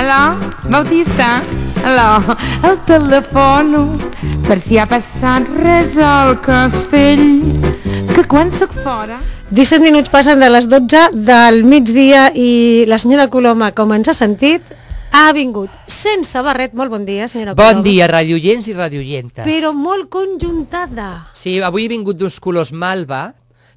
Alò, Bautista? Alò, el telefono per si ha passat res al castell que quan sóc fora... 17 minuts passen de les 12 del migdia i la senyora Coloma, com ens ha sentit, ha vingut sense barret. Molt bon dia, senyora Bon dia, radioients i radioientes. Però molt conjuntada. Sí, avui he vingut d'uns colors malva,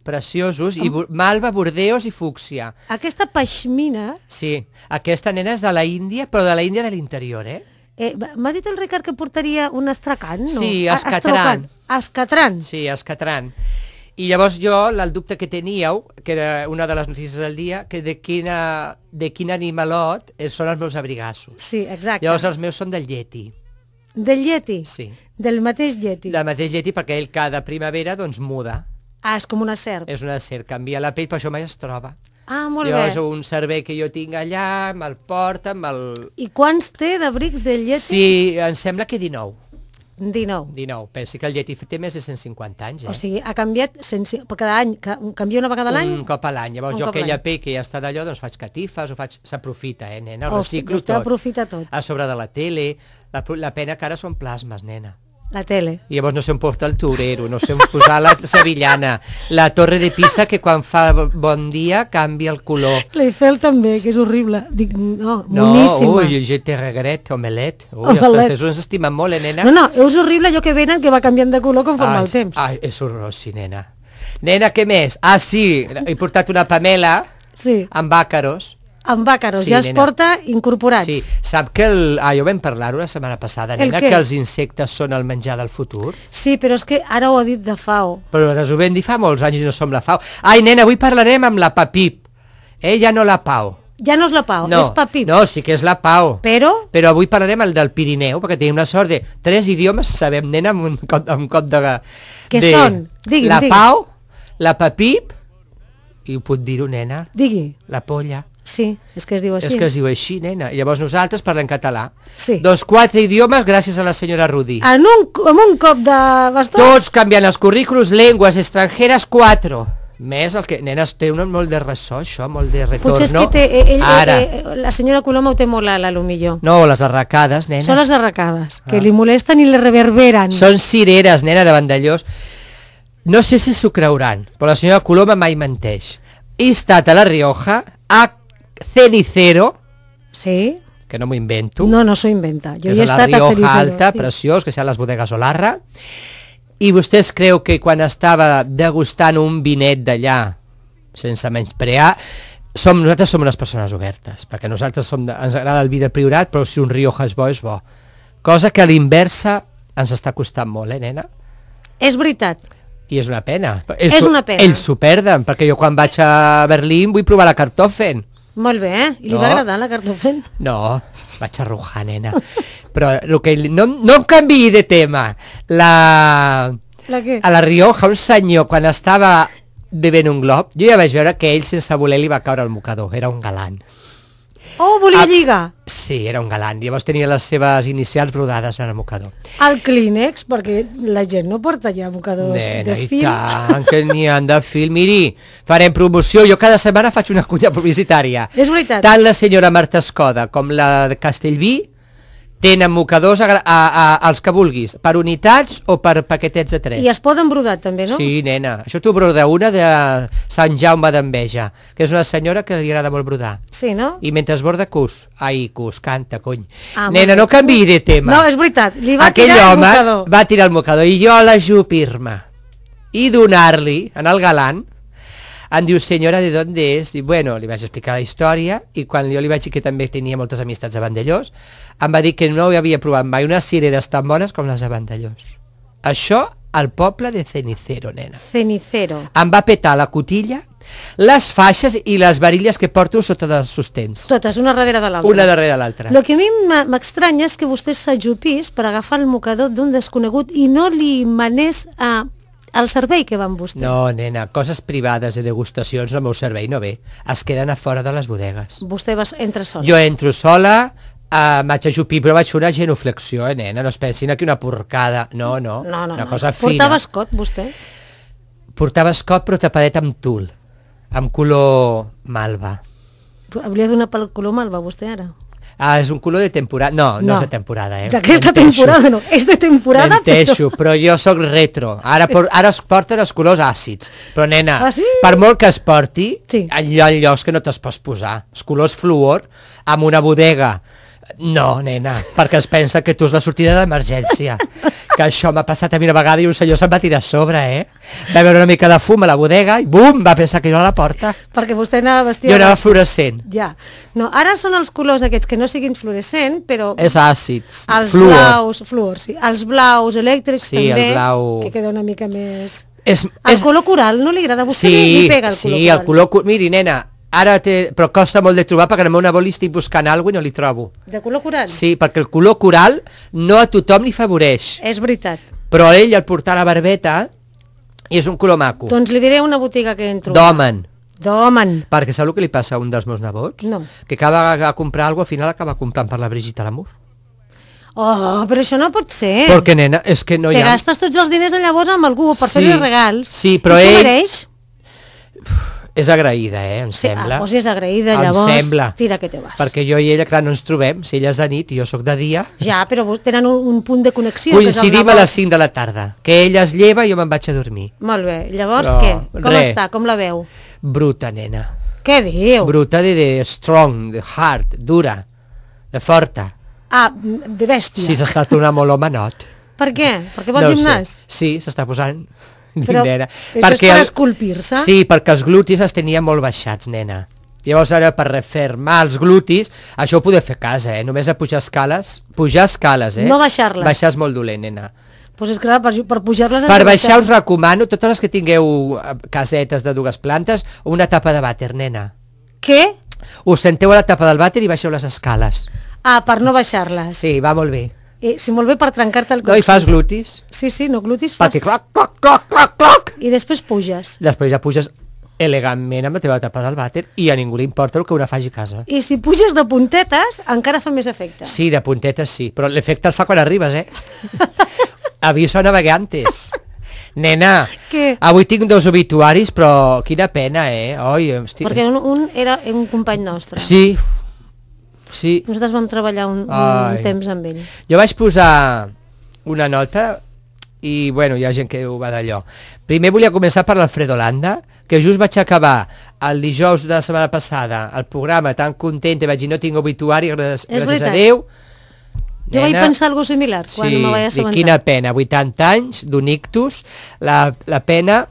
preciosos, i malva, bordeos i fúcsia. Aquesta peixmina... Sí, aquesta nena és de la Índia, però de la Índia de l'interior, eh? eh M'ha dit el Ricard que portaria un estracant, no? Sí, ah, escatran. Estrocan. Escatran. Sí, escatran. I llavors jo, el dubte que teníeu, que era una de les notícies del dia, que de, quina, de quin animalot són els meus abrigassos. Sí, exacte. Llavors els meus són del lleti. Del lleti? Sí. Del mateix lleti? Del mateix lleti, perquè ell cada primavera doncs muda. Ah, és com una serp. És una serp, canvia la pell, per això mai es troba. Ah, molt Llavors, bé. un servei que jo tinc allà, me'l porta, me'l... I quants té d'abrics del lleti? Sí, em sembla que 19. 19. 19, però sí que el llet té més de 150 anys, eh? O sigui, ha canviat per cada any, canvia una vegada l'any? Un cop a l'any. Llavors, un jo aquella pell que ja està d'allò, doncs faig catifes, o faig... S'aprofita, eh, nena? Hosti, reciclo doncs tot. aprofita tot. A sobre de la tele. La, la pena que ara són plasmes, nena. La tele. I llavors no on porta el torero, no sé on posar la sevillana, la torre de Pisa, que quan fa bon dia canvia el color. L'Eiffel també, que és horrible. Dic, no, no boníssima. Ui, je te regret, omelet. Ui, omelet. els francesos ens estimen molt, eh, nena? No, no, és horrible allò que venen, que va canviant de color conforme ah, el temps. Ah, és horror, sí, nena. Nena, què més? Ah, sí, he portat una pamela sí. amb àcaros amb bàcaros, sí, ja els nena. porta incorporats. Sí. Sap que, el, ah, jo vam parlar una setmana passada, nena, el que els insectes són el menjar del futur. Sí, però és que ara ho ha dit de FAO. Però nosaltres ho vam dir fa molts anys i no som la FAO. Ai, nena, avui parlarem amb la Papip. Ella no la Pau. Ja no és la Pau, no, és Papip. No, sí que és la Pau. Però? Però avui parlarem el del Pirineu, perquè tenim la sort de tres idiomes, sabem, nena, amb un cop, amb un cop de... Què de... són? Digui'm, La digui'm. Pau, la Papip, i ho puc dir-ho, nena? Digui. La polla. Sí, és que es diu així. És que es diu així, nena. Llavors nosaltres parlem català. Sí. Doncs quatre idiomes gràcies a la senyora Rudi. En un, en un cop de bastó? Tots canviant els currículums, llengües estrangeres, quatre. Més el que... Nenes, té un molt de ressò, això, molt de retorn. Potser és que té, eh, ell, Ara. Eh, eh, la senyora Coloma ho té molt a lo millor. No, les arracades, nena. Són les arracades, que ah. li molesten i li reverberen. Són cireres, nena, de bandallós. No sé si s'ho creuran, però la senyora Coloma mai menteix. He estat a la Rioja, a Cericero. Sí. Que no m'ho invento. No, no s'ho inventa. Jo hi he estat Rioja a Cericero. Alta, sí. preciós, que sean les bodegues Olarra. I vostès creu que quan estava degustant un vinet d'allà, sense menysprear, som, nosaltres som unes persones obertes, perquè nosaltres som, ens agrada el vi de priorat, però si un Rioja és bo, és bo. Cosa que a l'inversa ens està costant molt, eh, nena? És veritat. I és una pena. Ells, és una pena. Ells s'ho perden, perquè jo quan vaig a Berlín vull provar la cartofen. Molt bé, eh? I li no. va agradar la cartofent? No, vaig arrujar, nena. Però el que... No, no em canviï de tema. La... La què? A la Rioja, un senyor, quan estava bevent un glob, jo ja vaig veure que ell sense voler li va caure el mocador. Era un galant. Oh, volia a... lligar. Sí, era un galant. Llavors tenia les seves inicials brodades en el mocador. El Kleenex, perquè la gent no porta ja mocadors Nena, de fil. Nena, i tant, que n'hi han de fil. Miri, farem promoció. Jo cada setmana faig una cunya publicitària. És veritat. Tant la senyora Marta Escoda com la de Castellví Tenen mocadors a, a, a, als que vulguis, per unitats o per paquetets de tres. I es poden brodar també, no? Sí, nena. Això t'ho broda una de Sant Jaume d'Enveja, que és una senyora que li agrada molt brodar. Sí, no? I mentre es borda, cus. Ai, cus, canta, cony. Ah, nena, no canviï de tema. No, és veritat, li va Aquell tirar el mocador. va tirar el mocador i jo a la me i donar-li, en el galant, em diu, senyora, de d'on és? I bueno, li vaig explicar la història i quan jo li vaig dir que també tenia moltes amistats a Vandellós, em va dir que no havia provat mai unes cireres tan bones com les de Vandellós. Això al poble de Cenicero, nena. Cenicero. Em va petar la cotilla, les faixes i les varilles que porto sota dels sostens. Totes, una darrere de l'altra. Una darrere de l'altra. Lo que a mi m'estranya és que vostè s'ajupís per agafar el mocador d'un desconegut i no li manés a el servei que van vostè. No, nena, coses privades i degustacions el meu servei no ve. Es queden a fora de les bodegues. Vostè va, entra sola. Jo entro sola, eh, vaig jupir, però vaig fer una genuflexió, eh, nena? No es pensin aquí una porcada. No, no, no, no una no. cosa fina. Portava escot, vostè? Portava escot, però tapadet amb tul, amb color malva. Li ha donat pel color malva, vostè, ara? Ah, és un color de temporada. No, no, no és de temporada, eh? D'aquesta temporada no, és de temporada. però... però... però jo sóc retro. Ara, por, ara es porten els colors àcids. Però nena, ah, sí? per molt que es porti, sí. hi ha llocs que no te'ls pots posar. Els colors fluor amb una bodega no, nena, perquè es pensa que tu és la sortida d'emergència. Que això m'ha passat a mi una vegada i un senyor se'm va tirar a sobre, eh? Va veure una mica de fum a la bodega i bum, va pensar que jo a la porta. Perquè vostè anava vestida... Jo anava fluorescent. Ja. No, ara són els colors aquests que no siguin fluorescent, però... És àcids. Els fluor. blaus, fluor, sí. Els blaus elèctrics sí, també, el blau... que queda una mica més... És, és... color coral no li agrada a vostè? Sí, li pega el color sí, coral. el color... Miri, nena, Ara té, però costa molt de trobar perquè en el meu nebó li estic buscant alguna i no li trobo. De color coral? Sí, perquè el color coral no a tothom li favoreix. És veritat. Però ell, al portar la barbeta, és un color maco. Doncs li diré una botiga que entro. Domen. Domen. Perquè el que li passa a un dels meus nebots? No. Que cada de comprar alguna al final acaba comprant per la Brigitte Lamour. Oh, però això no pot ser. Perquè, nena, és que no Te hi ha... Te gastes tots els diners llavors amb algú per sí, fer-li regals. Sí, però I ell... mereix? Uf és agraïda, eh, em sí, sembla. Ah, doncs és agraïda, em llavors sembla, tira que te vas. Perquè jo i ella, clar, no ens trobem, si ella és de nit i jo sóc de dia. Ja, però tenen un, un punt de connexió. Coincidim que és a les 5 de la tarda, que ella es lleva i jo me'n vaig a dormir. Molt bé, llavors però, què? Com re. està? Com la veu? Bruta, nena. Què diu? Bruta de, de strong, de hard, dura, de forta. Ah, de bèstia. Sí, s'està tornant molt homenot. Per què? Perquè vol no gimnàs? Sí, s'està posant però nena. Això perquè és per esculpir-se? Sí, perquè els glutis es tenien molt baixats, nena. Llavors ara per refermar els glutis, això ho podeu fer a casa, eh? Només a pujar escales, pujar escales, eh? No baixar-les. Baixar és molt dolent, nena. Pues és clar, per, per pujar-les... Per baixar us recomano, totes les que tingueu eh, casetes de dues plantes, una tapa de vàter, nena. Què? Us senteu a la tapa del vàter i baixeu les escales. Ah, per no baixar-les. Sí, va molt bé. Eh, si molt bé per trencar-te el cos. No, i fas glutis. Sí, sí, no glutis fas. Perquè clac, clac, clac, clac, clac. I després puges. Després ja puges elegantment amb la teva tapa del vàter i a ningú li importa el que una faci a casa. I si puges de puntetes, encara fa més efecte. Sí, de puntetes sí, però l'efecte el fa quan arribes, eh? Aviso a navegantes. Nena, Què? avui tinc dos obituaris, però quina pena, eh? Oi, estic... Perquè un, un era un company nostre. Sí, Sí. Nosaltres vam treballar un, un temps amb ell. Jo vaig posar una nota i, bueno, hi ha gent que ho va d'allò. Primer volia començar per l'Alfredo Landa, que just vaig acabar el dijous de la setmana passada el programa tan content, i vaig dir no tinc obituari, gràcies, gràcies a Déu. Nena, jo vaig pensar alguna similar quan sí, me vaig assabentar. Sí, quina pena, 80 anys d'un ictus, la, la pena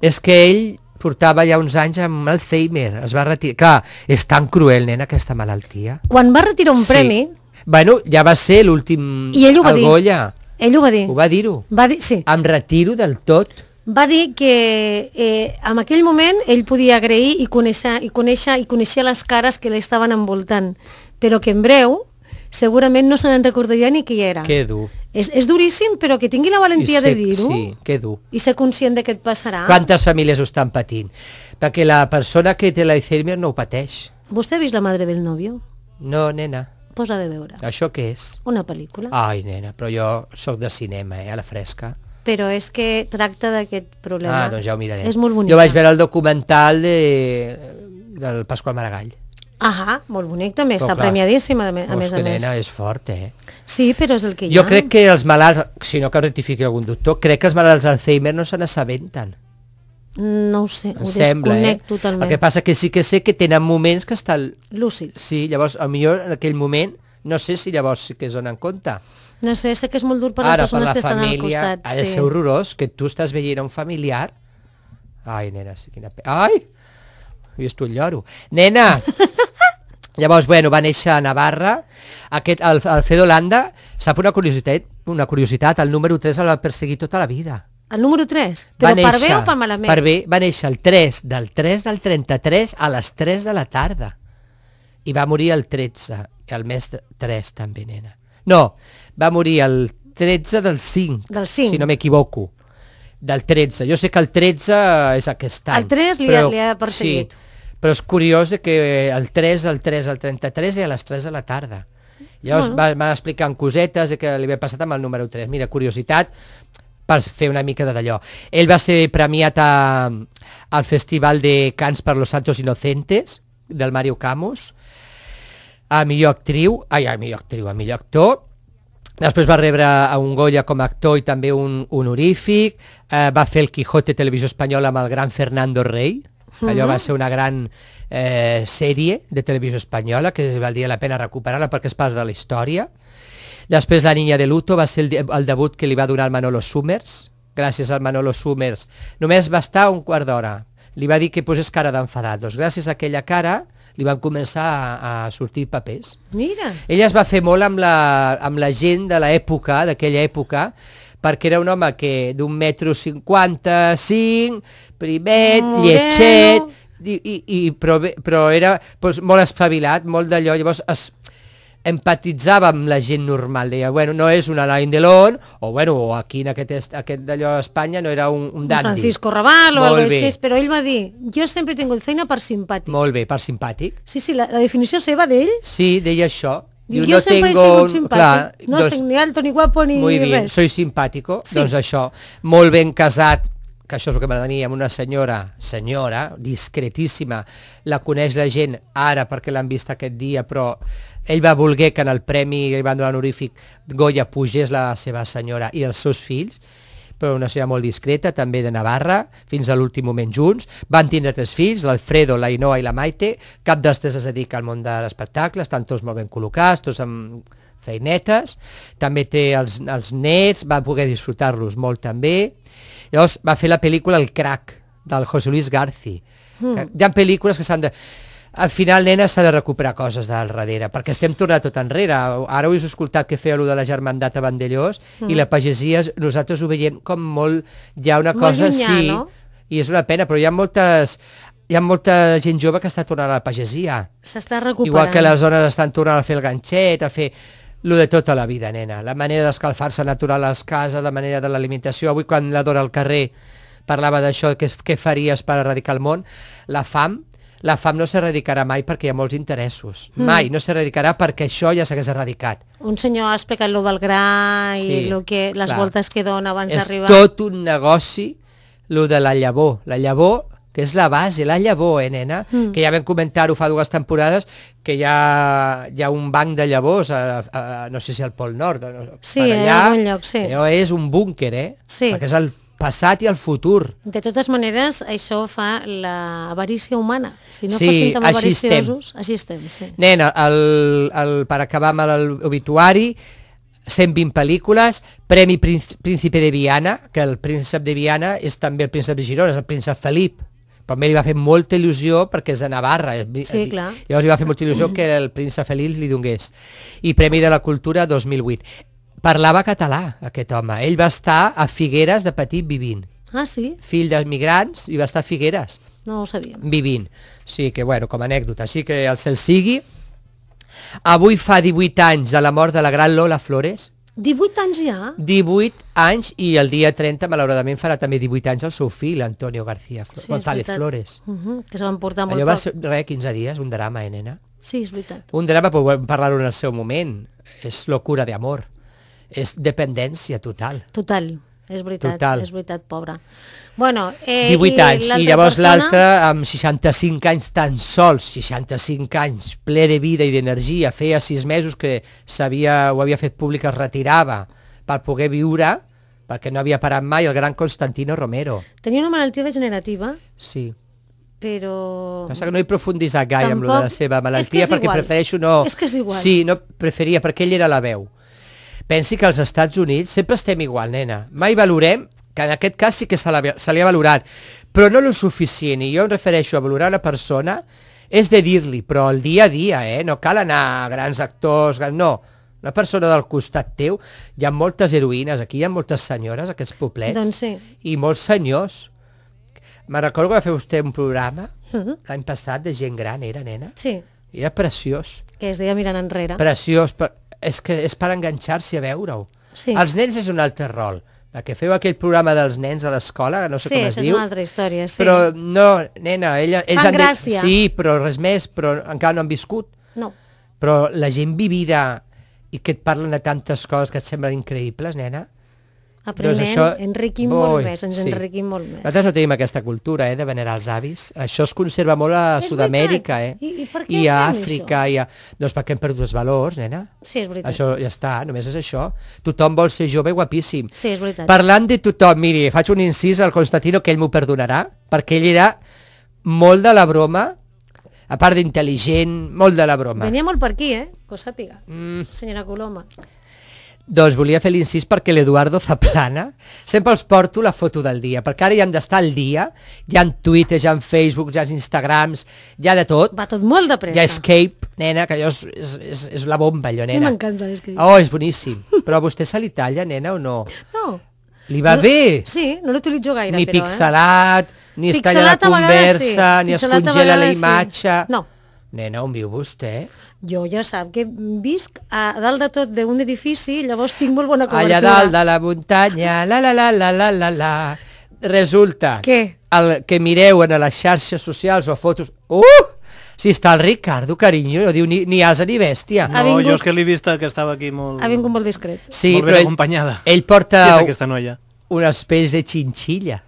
és que ell portava ja uns anys amb Alzheimer, es va retirar. Clar, és tan cruel, nena, aquesta malaltia. Quan va retirar un sí. premi... Bueno, ja va ser l'últim... I ell ho va el dir. Goya. Ell ho va dir. Ho va dir-ho. Va dir, sí. Em retiro del tot. Va dir que eh, en aquell moment ell podia agrair i conèixer, i conèixer, i conèixer les cares que l'estaven envoltant, però que en breu segurament no se n'en recordaria ni qui era. Que dur. És, és duríssim, però que tingui la valentia sé, de dir-ho. Sí, que dur. I ser conscient de què et passarà. Quantes famílies ho estan patint? Perquè la persona que té la l'Alzheimer no ho pateix. Vostè ha vist La madre del nòvio? No, nena. Posa de veure. Això què és? Una pel·lícula. Ai, nena, però jo sóc de cinema, eh, a la fresca però és que tracta d'aquest problema. Ah, doncs ja ho miraré. És molt bonic. Jo vaig veure el documental de, del Pasqual Maragall. Ahà, molt bonic també, però està clar, premiadíssima a, a més a més. nena, és fort, eh? Sí, però és el que hi ha. Jo crec que els malalts, si no que rectifiqui algun doctor, crec que els malalts d'Alzheimer no se n'assabenten. Mm, no ho sé, em ho sembla, eh? desconec eh? totalment. El que passa que sí que sé que tenen moments que estan... Lúcids. Sí, llavors, a millor en aquell moment, no sé si llavors sí que es donen compte. No sé, sé que és molt dur per a les persones per la que família, estan al costat. Ara, de ser horrorós que tu estàs veient un familiar... Ai, nena, sí, quina... Ai! Jo estic lloro. Nena! Llavors, bueno, va néixer a Navarra. Aquest, el, Fredo Landa, sap una curiositat? Una curiositat, el número 3 el va perseguir tota la vida. El número 3? Però néixer, per bé o per malament? Per bé, va néixer el 3 del 3 del 33 a les 3 de la tarda. I va morir el 13, el mes 3 també, nena. No, va morir el 13 del 5, del 5. si no m'equivoco. Del 13. Jo sé que el 13 és aquest any. El 3 li, però, li ha perseguit. Sí, però és curiós que el 3, el 3, el 33 i a les 3 de la tarda. Llavors -huh. van, van en cosetes que li havia passat amb el número 3. Mira, curiositat, per fer una mica de d'allò. Ell va ser premiat a, al Festival de Cants per los Santos Inocentes, del Mario Camus, a millor actriu, ai, a millor actriu, a millor actor, Després va rebre a un Goya com a actor i també un honorífic. Eh, va fer el Quijote Televisió Espanyola amb el gran Fernando Rey, allò va mhm. ser una gran eh, sèrie de televisió espanyola que valia la pena recuperar-la perquè és part de la història. Després La niña de luto va ser el, el debut que li va donar el Manolo Summers. Gràcies al Manolo Summers. Només va estar un quart d'hora. Li va dir que posés cara d'enfadat. Doncs gràcies a aquella cara li van començar a, a sortir papers. Mira! Ella es va fer molt amb la, amb la gent de l'època, d'aquella època, perquè era un home que d'un metro cinquanta, cinc, primet, mm, lletxet, i, i, i, però, però era doncs, molt espavilat, molt d'allò, llavors es empatitzava amb la gent normal, deia, bueno, no és un Alain Delon, o bueno, o aquí en aquest, aquest d'allò a Espanya no era un, un dandy. Francisco Raval o algo així, però ell va dir, jo sempre he tingut feina per simpàtic. Molt bé, per simpàtic. Sí, sí, la, la definició seva d'ell... Sí, deia això. Diu, jo no sempre tengo... he sigut simpàtic, clar, no doncs, soc ni alto ni guapo ni muy bien, res. Soy simpático, sí. doncs això. Molt ben casat, que això és el que m'agradaria, amb una senyora, senyora, discretíssima, la coneix la gent ara perquè l'han vist aquest dia, però ell va voler que en el premi que li van donar honorífic Goya pugés la seva senyora i els seus fills, però una senyora molt discreta, també de Navarra, fins a l'últim moment junts. Van tindre tres fills, l'Alfredo, la Inoa i la Maite. Cap dels tres es dedica al món de l'espectacle, estan tots molt ben col·locats, tots amb feinetes. També té els, els nets, va poder disfrutar-los molt també. Llavors va fer la pel·lícula El crac, del José Luis Garci. Mm. Hi ha pel·lícules que s'han de al final, nena, s'ha de recuperar coses del darrere, perquè estem tornant tot enrere. Ara ho he escoltat que feia allò de la germandat a Vandellós, mm. i la pagesia, nosaltres ho veiem com molt... Hi ha una molt cosa, llunyà, sí, no? i és una pena, però hi ha moltes hi ha molta gent jove que està tornant a la pagesia. S'està recuperant. Igual que les zones estan tornant a fer el ganxet, a fer lo de tota la vida, nena. La manera d'escalfar-se natural a les cases, la manera de l'alimentació. Avui, quan la dona al carrer parlava d'això, què, què faries per erradicar el món, la fam la fam no s'erradicarà mai perquè hi ha molts interessos. Mm. Mai no s'erradicarà perquè això ja s'hagués erradicat. Un senyor ha explicat lo del gra sí, i lo que, les clar. voltes que dona abans d'arribar. És tot un negoci, lo de la llavor. La llavor que és la base, la llavor, eh, nena? Mm. Que ja vam comentar-ho fa dues temporades, que hi ha, hi ha un banc de llavors, a, a, a, no sé si al Pol Nord, no, sí, per allà, eh, lloc, sí. allò eh, és un búnquer, eh? Sí. Perquè és el passat i el futur. De totes maneres, això fa l'avarícia humana. Si no sí, fóssim tan avariciosos, així estem. Sí. Nena, el, el, per acabar amb l'obituari, 120 pel·lícules, Premi Príncipe de Viana, que el príncep de Viana és també el príncep de Girona, és el príncep Felip, però a mi li va fer molta il·lusió perquè és de Navarra. Sí, clar. Llavors li va fer molta il·lusió que el príncep Felip li dongués. I Premi de la Cultura 2008 parlava català, aquest home. Ell va estar a Figueres de petit vivint. Ah, sí? Fill d'emigrants i va estar a Figueres. No ho sabia. Vivint. Sí que, bueno, com a anècdota. Així que el cel sigui. Avui fa 18 anys de la mort de la gran Lola Flores. 18 anys ja? 18 anys i el dia 30, malauradament, farà també 18 anys el seu fill, Antonio García Fl sí, González Flores. Uh -huh, que se van portar molt Allò va ser, res, 15 dies, un drama, eh, nena? Sí, és veritat. Un drama, però parlar-ho en el seu moment. És locura d'amor és dependència total. Total, és veritat, Total. és veritat, pobra. Bueno, eh, 18 i anys, i llavors persona... l'altra amb 65 anys tan sols, 65 anys, ple de vida i d'energia, feia 6 mesos que sabia, ho havia fet públic, es retirava per poder viure, perquè no havia parat mai el gran Constantino Romero. Tenia una malaltia degenerativa? Sí però... Passa que no he profunditzat gaire Tampoc... amb la seva malaltia, és que és perquè igual. prefereixo no... És que és igual. Sí, no preferia, perquè ell era la veu. Pensi que els Estats Units sempre estem igual, nena. Mai valorem que en aquest cas sí que se, se li ha valorat, però no lo suficient, i jo em refereixo a valorar una persona, és de dir-li, però el dia a dia, eh? no cal anar a grans actors, no, una persona del costat teu, hi ha moltes heroïnes, aquí hi ha moltes senyores, aquests poblets, doncs sí. i molts senyors. Me recordo que va fer vostè un programa uh -huh. l'any passat de gent gran, era nena? Sí. Era preciós. Que es deia Mirant Enrere. Preciós, però és que és per enganxar-s'hi a veure-ho. Sí. Els nens és un altre rol. La que feu aquell programa dels nens a l'escola, no sé sí, com es diu. Sí, és una altra història, sí. Però no, nena, ella, ells Fan han gràcia. Dit, sí, però res més, però encara no han viscut. No. Però la gent vivida i que et parlen de tantes coses que et semblen increïbles, nena, Aprenem, doncs això... enriquim molt més, ens sí. enriquim molt més. Nosaltres no tenim aquesta cultura eh, de venerar els avis. Això es conserva molt a Sud-amèrica, eh? I, i, per què I a Àfrica. I a... Doncs perquè hem perdut els valors, nena. Sí, és veritat. Això ja està, només és això. Tothom vol ser jove i guapíssim. Sí, és veritat. Parlant de tothom, miri, faig un incís al Constantino que ell m'ho perdonarà, perquè ell era molt de la broma, a part d'intel·ligent, molt de la broma. Venia molt per aquí, eh? Que ho sàpiga, mm. senyora Coloma. Doncs volia fer l'incís perquè l'Eduardo Zaplana sempre els porto la foto del dia, perquè ara hi han d'estar al dia, hi han Twitter, hi en Facebook, hi en Instagrams, hi ha de tot. Va tot molt de pressa. Hi ha Escape, nena, que allò és, és, és, és la bomba, allò, nena. M'encanta l'Escape. Oh, és boníssim. Però a vostè se li talla, nena, o no? No. Li va no, bé. Sí, no l'utilitzo gaire, ni però... Eh. Ni pixelat, eh? ni es talla la conversa, sí. ni pixelat es congela la imatge... Sí. No, Nena, on viu vostè? Jo ja sap que visc a dalt de tot d'un edifici, llavors tinc molt bona cobertura. Allà dalt de la muntanya, la la la la la la la. Resulta Què? El que mireu en les xarxes socials o fotos... Uh! Si està el Ricardo, carinyo, no diu ni, ni asa ni bèstia. No, vingut... jo és que l'he vist que estava aquí molt... Ha vingut molt discret. Sí, molt ben però acompanyada. Ell, ell porta... Qui és aquesta noia? Un de xinxilla.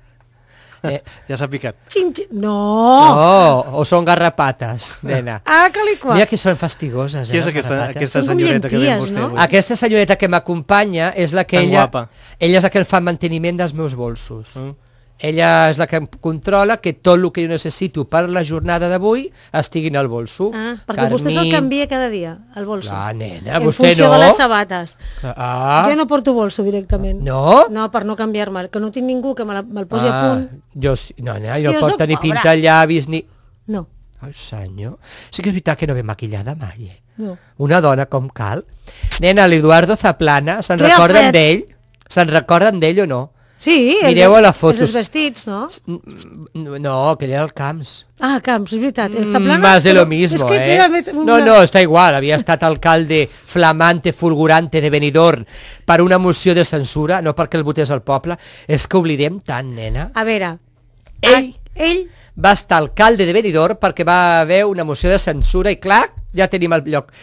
Eh, ja s'ha picat. Xin, xin. No! No, o són garrapates, nena. Ah, que li qual. Mira que són fastigoses, eh, Qui és eh, aquesta, aquesta senyoreta que ve vostè no? avui? Aquesta senyoreta que m'acompanya és la que Tan ella... Guapa. Ella és la que el fa manteniment dels meus bolsos. Mm ella és la que em controla que tot el que jo necessito per la jornada d'avui estigui en el bolso. Ah, perquè Carmin... vostè se'l canvia cada dia, el bolso. Ah, nena, en vostè no. En funció de les sabates. Ah. Jo no porto bolso directament. No? No, per no canviar-me'l, que no tinc ningú que me'l me posi ah. a punt. Jo, no, nena, jo, jo no porto ni llavis ni... No. Ai, senyor. Sí que és veritat que no ve maquillada mai, eh? No. Una dona com cal. Nena, l'Eduardo Zaplana, se'n recorden d'ell? Se'n recorden d'ell o no? Sí, Mireu el, a les fotos. Els vestits, no? No, que era el Camps. Ah, Camps, és veritat. El mm, Zaplana... Mm, más de lo mismo, que eh? una... No, no, està igual. Havia estat alcalde flamante, fulgurante de Benidorm per una moció de censura, no perquè el votés el poble. És que oblidem tant, nena. A veure... Ell... Ell va estar alcalde de Benidorm perquè va haver una moció de censura i, clar, ja tenim el lloc.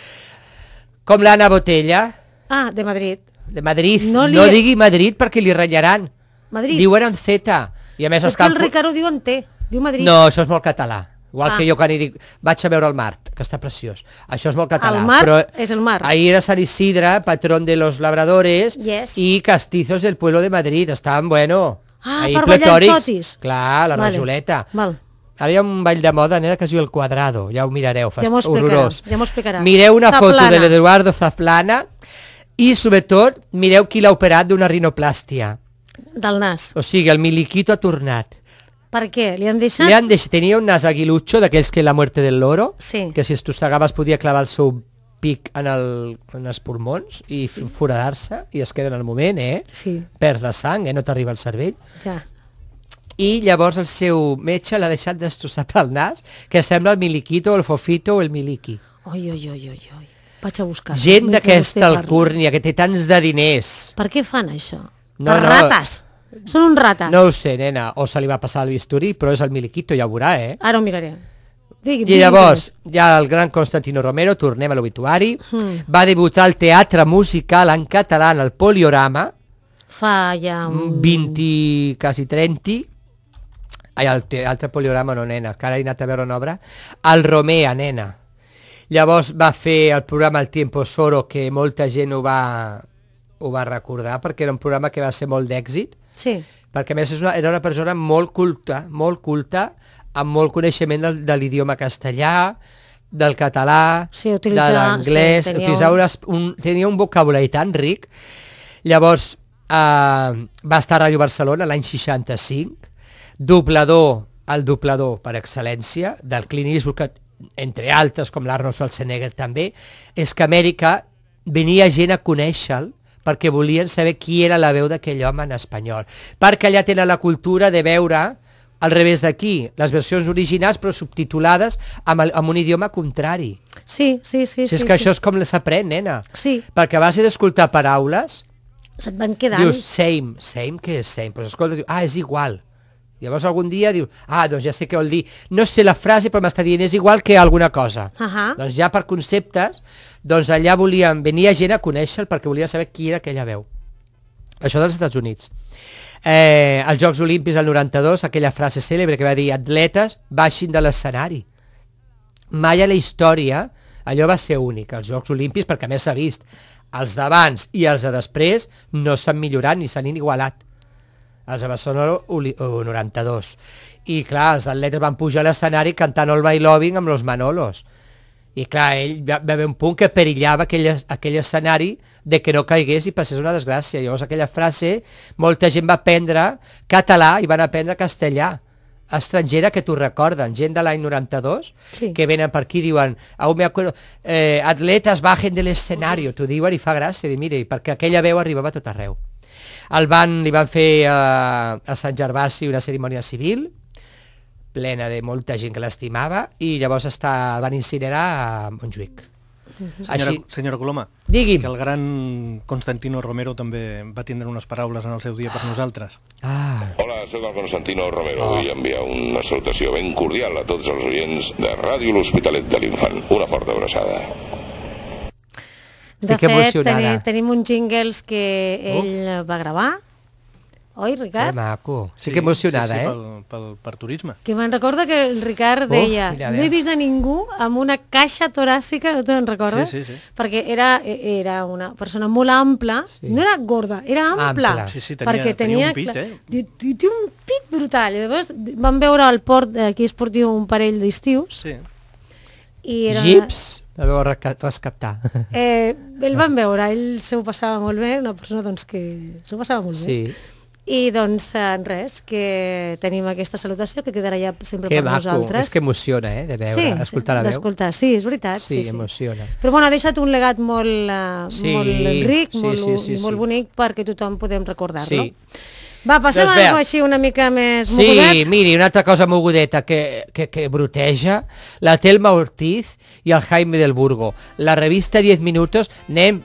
Com l'Anna Botella. Ah, de Madrid. De Madrid. No, li... no digui Madrid perquè li ratllaran. Madrid. Diu era en Z. I a més, és que el Ricardo Ricard ho diu en T, diu Madrid. No, això és molt català. Igual ah. que jo quan dic, vaig a veure el Mart, que està preciós. Això és molt català. El Mart però és el Mart. Ahir era Sant Isidre, patrón de los labradores, yes. i castizos del pueblo de Madrid. Estaven, bueno... Ah, ahir per pletòrics. ballar xotis. Clar, la vale. rajoleta. Val. Ara hi ha un ball de moda, nena, que es diu El Quadrado. Ja ho mirareu, fas, ja horrorós. Ja m'ho explicarà. Mireu una Zaplana. foto de l'Eduardo Zaplana i, sobretot, mireu qui l'ha operat d'una rinoplàstia del nas. O sigui, el Miliquito ha tornat. Per què? Li han deixat? Li han deixat. Tenia un nas aguilutxo d'aquells que la muerte del loro, sí. que si es tossegava es podia clavar el seu pic en, el, en els pulmons i sí. foradar-se i es queda en el moment, eh? Sí. Perds la sang, eh? No t'arriba al cervell. Ja. I llavors el seu metge l'ha deixat destrossat al nas, que sembla el miliquito, el fofito o el miliqui. Oi, oi, oi, oi, oi. Vaig a buscar. Gent d'aquesta alcúrnia que té tants de diners. Per què fan això? No, per no, rates. Són un rata. No ho sé, nena, o se li va passar el bisturí, però és el miliquito, ja ho veurà, eh? Ara ho miraré. Digui, I llavors, ja el gran Constantino Romero, tornem a l'obituari, mm. va debutar al teatre musical en català en el Poliorama, fa ja un... 20, mm, quasi 30, ai, el teatre Poliorama no, nena, que ara he anat a veure una obra, el Romea, nena. Llavors va fer el programa El Tiempo Soro, que molta gent ho va, ho va recordar, perquè era un programa que va ser molt d'èxit, Sí. Perquè a més és una, era una persona molt culta, molt culta, amb molt coneixement del, de l'idioma castellà, del català, sí, utilitzar, de l'anglès, sí, tenia... un, un, tenia un vocabulari tan ric. Llavors, eh, va estar a Ràdio Barcelona l'any 65, doblador, el doblador per excel·lència del Clint Eastwood, que, entre altres, com l'Arnold Schwarzenegger també, és que a Amèrica venia gent a conèixer-lo perquè volien saber qui era la veu d'aquell home en espanyol. Perquè allà tenen la cultura de veure al revés d'aquí, les versions originals però subtitulades amb, el, amb un idioma contrari. Sí, sí, sí. Si és sí, que sí. això és com s'aprèn, nena. Sí. Perquè a base d'escoltar paraules... Se't van quedant. Dius, same, same, què és same? Però escolta, diu, ah, és igual. Llavors algun dia diu, ah, doncs ja sé què vol dir. No sé la frase, però m'està dient és igual que alguna cosa. Uh -huh. Doncs ja per conceptes doncs allà volien, venia gent a conèixer perquè volia saber qui era aquella veu. Això dels Estats Units. Eh, als Jocs Olímpics del 92, aquella frase cèlebre que va dir atletes baixin de l'escenari. Mai a la història allò va ser únic, els Jocs Olímpics, perquè a més s'ha vist, els d'abans i els de després no s'han millorat ni s'han igualat els de Barcelona 92. I clar, els atletes van pujar a l'escenari cantant el Bailoving amb los Manolos. I clar, ell va, va haver un punt que perillava aquell, aquell escenari de que no caigués i passés una desgràcia. Llavors aquella frase, molta gent va aprendre català i van aprendre castellà estrangera que t'ho recorden, gent de l'any 92, sí. que venen per aquí i diuen, oh, me acuerdo, eh, atletes bajen del l'escenari, t'ho diuen i fa gràcia, i mire, perquè aquella veu arribava a tot arreu. El van, li van fer eh, a Sant Gervasi una cerimònia civil, plena de molta gent que l'estimava i llavors està, van incinerar a Montjuïc. Mhm. Senyora, Així... senyora Coloma, Digui'm. que el gran Constantino Romero també va tindre unes paraules en el seu dia per nosaltres. Ah. Hola, soc el Constantino Romero. Oh. Ah. Vull enviar una salutació ben cordial a tots els oients de Ràdio L'Hospitalet de l'Infant. Una forta abraçada. De Estic fet, tenim, tenim uns jingles que oh. ell uh. va gravar, Oi, Ricard? Que maco. Sí, sí que emocionada, sí, sí, eh? Pel, pel, per turisme. Que me'n recorda que el Ricard Uf, oh, deia Uf, no he vist a ningú amb una caixa toràcica, no te'n recordes? Sí, sí, sí. Perquè era, e, era una persona molt ampla, sí. no era gorda, era ampla. ampla. Sí, sí, tenia, perquè tenia, tenia un pit, eh? Té un pit brutal. I llavors vam veure al port d'aquí eh, esportiu un parell d'estius. Sí. I era... Gips, la veu rescaptar. Eh, el van veure, ell se ho passava molt bé, una persona doncs, que se ho passava molt sí. bé i doncs eh, res, que tenim aquesta salutació que quedarà ja sempre que per maco. nosaltres. És que emociona, eh, de veure, sí, escoltar la veu. Sí, és veritat. Sí, sí, sí, emociona. Però bueno, ha deixat un legat molt, uh, sí, molt ric, sí, molt, sí, sí, sí, molt bonic perquè tothom podem recordar-lo. Sí. Va, doncs passem doncs, a així una mica més sí, mogudet. Sí, miri, una altra cosa mogudeta que, que, que bruteja, la Telma Ortiz i el Jaime del Burgo. La revista 10 minutos, anem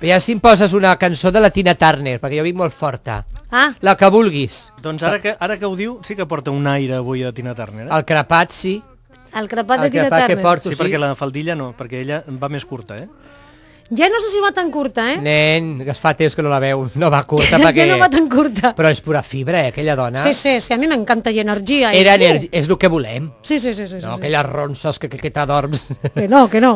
però ja si em poses una cançó de la Tina Turner, perquè jo vinc molt forta. Ah. La que vulguis. Doncs ara que, ara que ho diu, sí que porta un aire avui a Tina Turner. Eh? El crepat, sí. El crepat de el Tina crepat Turner. Que porto, sí, sí, perquè la faldilla no, perquè ella va més curta, eh? Ja no sé si va tan curta, eh? Nen, que es fa temps que no la veu. No va curta perquè... ja no va tan curta. Però és pura fibra, eh, aquella dona. Sí, sí, sí a mi m'encanta i energia. I... Energi... és el que volem. Sí, sí, sí. sí, no, sí. aquelles ronces que, que, que t'adorms. Que no, que no.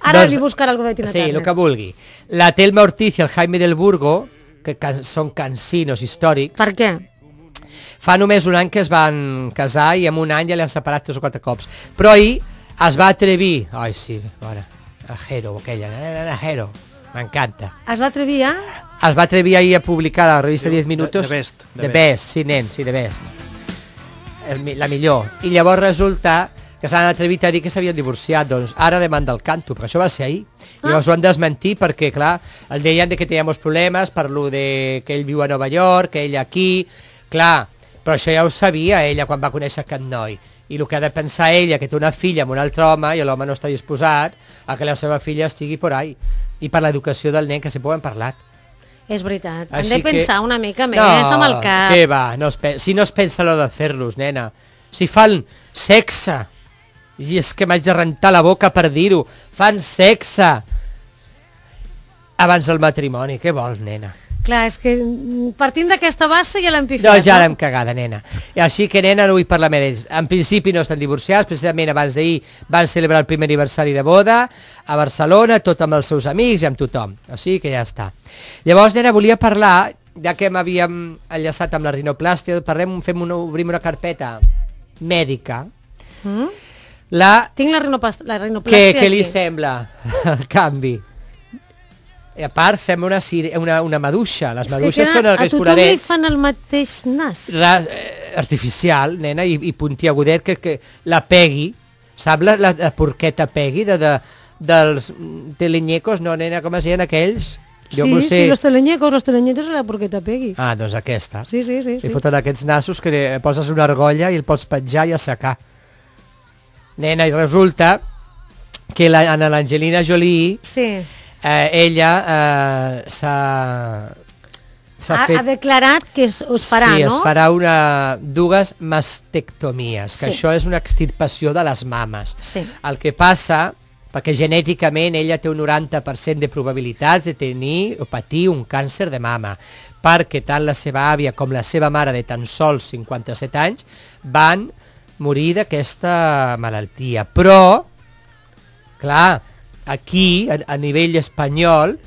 Ara doncs, li buscaré alguna de Tina Sí, el que vulgui. La Telma Ortiz i el Jaime del Burgo, que can són cansinos històrics... Per què? Fa només un any que es van casar i en un any ja li han separat tres o quatre cops. Però ahir es va atrevir... Ai, sí, ara a Hero, aquella, eh? a Hero, m'encanta. Es va atrevir a... Es va atrevir ahir a publicar a la revista 10 Minutos... The, Best. The, best. best, sí, nen, sí, The Best. El, la millor. I llavors resulta que s'han atrevit a dir que s'havien divorciat, doncs ara demanda el canto, perquè això va ser ahir. Ah. Llavors ho han desmentir perquè, clar, el deien de que teníem problemes per lo de que ell viu a Nova York, que ell aquí... Clar, però això ja ho sabia ella quan va conèixer aquest noi i el que ha de pensar ella, que té una filla amb un altre home i l'home no està disposat a que la seva filla estigui por ahí i per l'educació del nen que se poden parlar. És veritat, Així hem de pensar que... una mica més no, amb el cap. Què va, no es si no es pensa lo de fer-los, nena. Si fan sexe, i és que m'haig de rentar la boca per dir-ho, fan sexe abans del matrimoni, què vols, nena? Clar, és que mm, partint d'aquesta base ja l'hem pifiat. No, ja l'hem cagada, nena. I així que, nena, no vull parlar més d'ells. En principi no estan divorciats, precisament abans d'ahir van celebrar el primer aniversari de boda a Barcelona, tot amb els seus amics i amb tothom. O sigui que ja està. Llavors, nena, volia parlar, ja que m'havíem enllaçat amb la rinoplàstia, parlem, fem una, obrim una carpeta mèdica. Mm? La... Tinc la, rinoplàstia. La rinoplàstia què, què li sembla el canvi? I a part, sembla una, una, una maduixa. Les maduixes són els escuradets. A tothom li fan el mateix nas. La, eh, artificial, nena, i, i puntiagudet, que, que la pegui. Sap la, la, la porqueta pegui de, de, dels mm, teleñecos? No, nena, com es deien aquells? Jo sí, sé... sí, los teleñecos, los teleñecos la porqueta pegui. Ah, doncs aquesta. Sí, sí, sí. I sí. foten aquests nassos que eh, poses una argolla i el pots penjar i assecar. Nena, i resulta que la, en l'Angelina Jolie sí eh, ella eh, s'ha... Ha, fet... ha declarat que es, es farà, sí, no? Sí, es farà una, dues mastectomies, que sí. això és una extirpació de les mames. Sí. El que passa, perquè genèticament ella té un 90% de probabilitats de tenir o patir un càncer de mama, perquè tant la seva àvia com la seva mare de tan sols 57 anys van morir d'aquesta malaltia. Però, clar, aquí, a, a nivell espanyol,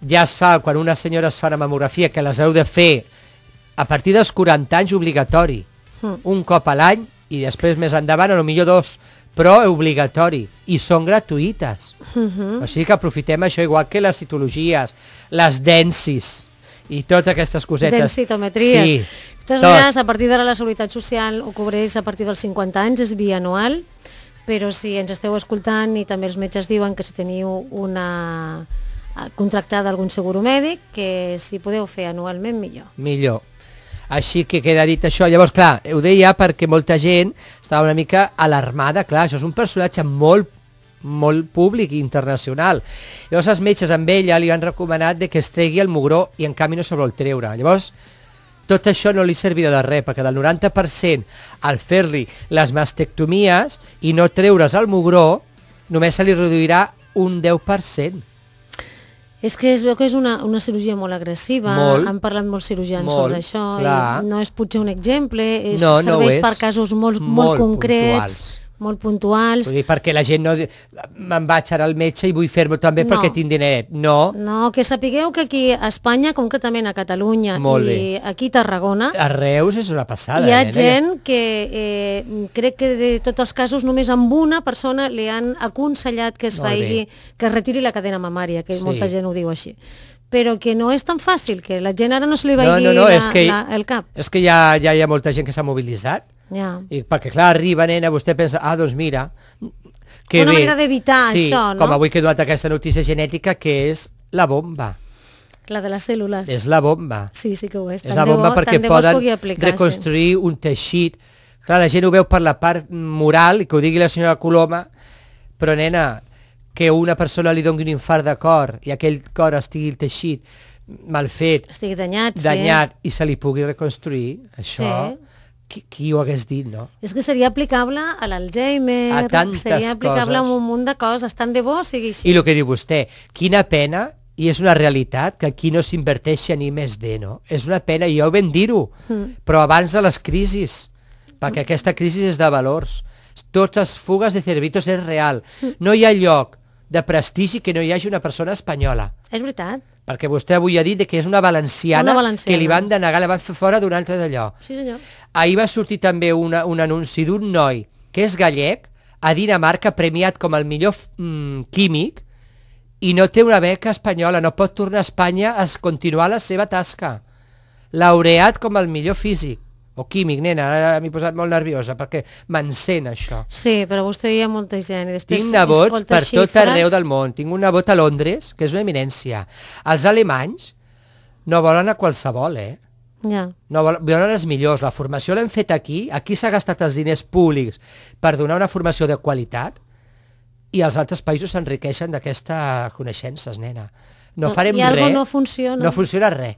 ja es fa, quan una senyora es fa una mamografia, que les heu de fer a partir dels 40 anys obligatori, mm. un cop a l'any i després més endavant, a lo millor dos, però és obligatori i són gratuïtes. Mm -hmm. O sigui que aprofitem això igual que les citologies, les densis i totes aquestes cosetes. Densitometries. Sí. Totes maneres, a partir de la seguretat social ho cobreix a partir dels 50 anys, és bianual però si ens esteu escoltant i també els metges diuen que si teniu una eh, contractada algun seguro mèdic, que si podeu fer anualment, millor. Millor. Així que queda dit això. Llavors, clar, ho deia perquè molta gent estava una mica alarmada. Clar, això és un personatge molt molt públic i internacional. Llavors els metges amb ella li han recomanat de que es tregui el mugró i en canvi no se vol treure. Llavors, tot això no li servirà de res, perquè del 90% al fer-li les mastectomies i no treure's el mugró, només se li reduirà un 10%. És que es veu que és una, una cirurgia molt agressiva, molt, han parlat molts cirurgians molt, sobre això, clar. i no és potser un exemple, és, no, serveix no és. per casos molt, molt, molt concrets, puntuals molt puntuals. Vull dir, perquè la gent no... Me'n vaig ara al metge i vull fer me també no. perquè tinc diner. No. No, que sapigueu que aquí a Espanya, concretament a Catalunya i aquí a Tarragona... A Reus és una passada. Hi ha eh, nena. gent que eh, crec que de tots els casos només amb una persona li han aconsellat que es faigui, que es retiri la cadena mamària, que sí. molta gent ho diu així però que no és tan fàcil, que la gent ara no se li va no, no, no, la, que, la, el cap. És que ja, ja hi ha molta gent que s'ha mobilitzat, Yeah. I, perquè clar, arriba, nena, vostè pensa, ah, doncs mira... Que Una bé. manera d'evitar sí, això, no? com avui que he donat aquesta notícia genètica, que és la bomba. La de les cèl·lules. És la bomba. Sí, sí que ho és. Tant la bomba bo, perquè poden aplicar, reconstruir sí. un teixit. Clar, la gent ho veu per la part moral, i que ho digui la senyora Coloma, però nena, que una persona li doni un infart de cor i aquell cor estigui el teixit mal fet, estigui danyat, danyat sí. i se li pugui reconstruir, això... Sí qui, qui ho hagués dit, no? És que seria aplicable a l'Alzheimer, seria aplicable coses. a un munt de coses, tant de bo sigui així. I el que diu vostè, quina pena i és una realitat que aquí no s'inverteixi ni més de, no? És una pena, i ja ho ben dir-ho, mm. però abans de les crisis, perquè aquesta crisi és de valors. Tots les fugues de cervitos és real. Mm. No hi ha lloc de prestigi que no hi hagi una persona espanyola. És veritat perquè vostè avui ha dit que és una valenciana, una valenciana. que li van denegar, la van fer fora d'un altre d'allò. Sí, senyor. Ahir va sortir també una, un anunci d'un noi que és gallec, a Dinamarca, premiat com el millor mm, químic, i no té una beca espanyola, no pot tornar a Espanya a continuar la seva tasca. Laureat com el millor físic. O químic, nena, ara m'he posat molt nerviosa perquè m'encén això. Sí, però vostè hi ha molta gent. I després tinc nebots per xifres... tot arreu del món. Tinc un nebot a Londres, que és una eminència. Els alemanys no volen a qualsevol, eh? Ja. No, volen els millors. La formació l'hem fet aquí. Aquí s'ha gastat els diners públics per donar una formació de qualitat i els altres països s'enriqueixen d'aquestes coneixences, nena. No farem I res. no funciona. No funciona res